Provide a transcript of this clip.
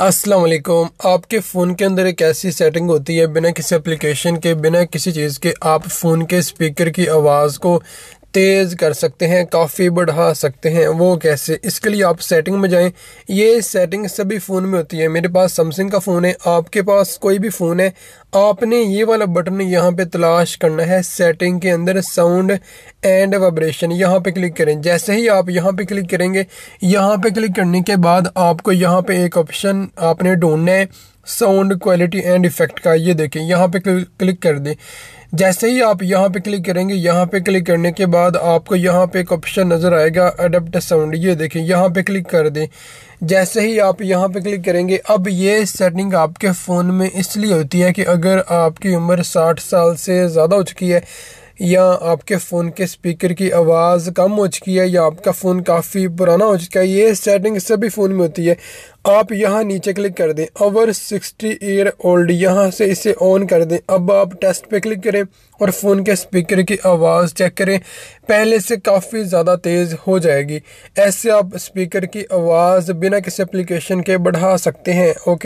अस्सलाम वालेकुम आपके फ़ोन के अंदर एक ऐसी सेटिंग होती है बिना किसी एप्लीकेशन के बिना किसी चीज़ के आप फ़ोन के स्पीकर की आवाज़ को तेज़ कर सकते हैं काफ़ी बढ़ा सकते हैं वो कैसे इसके लिए आप सेटिंग में जाएं ये सेटिंग सभी फ़ोन में होती है मेरे पास सैमसंग का फ़ोन है आपके पास कोई भी फ़ोन है आपने ये वाला बटन यहाँ पे तलाश करना है सेटिंग के अंदर साउंड एंड वाइब्रेशन यहाँ पे क्लिक करें जैसे ही आप यहाँ पे क्लिक करेंगे यहाँ पे क्लिक करने के बाद आपको यहाँ पे एक ऑप्शन आपने ढूंढना है साउंड क्वालिटी एंड इफेक्ट का ये देखें यहाँ पे क्लिक कर दें जैसे ही आप यहाँ पे क्लिक करेंगे यहाँ पे क्लिक करने के बाद आपको यहाँ पे एक ऑप्शन नज़र आएगा अडप्ट साउंड ये देखें यहाँ पे क्लिक कर दें जैसे ही आप यहाँ पे क्लिक करेंगे अब ये सेटिंग आपके फ़ोन में इसलिए होती है कि अगर आपकी उम्र साठ साल से ज़्यादा हो चुकी है या आपके फ़ोन के स्पीकर की आवाज़ कम हो चुकी है या आपका फ़ोन काफ़ी पुराना हो चुका है ये सेटिंग सभी फ़ोन में होती है आप यहाँ नीचे क्लिक कर दें ओवर सिक्सटी ईयर ओल्ड यहाँ से इसे ऑन कर दें अब आप टेस्ट पे क्लिक करें और फ़ोन के स्पीकर की आवाज़ चेक करें पहले से काफ़ी ज़्यादा तेज़ हो जाएगी ऐसे आप स्पीकर की आवाज़ बिना किसी एप्लीकेशन के बढ़ा सकते हैं ओके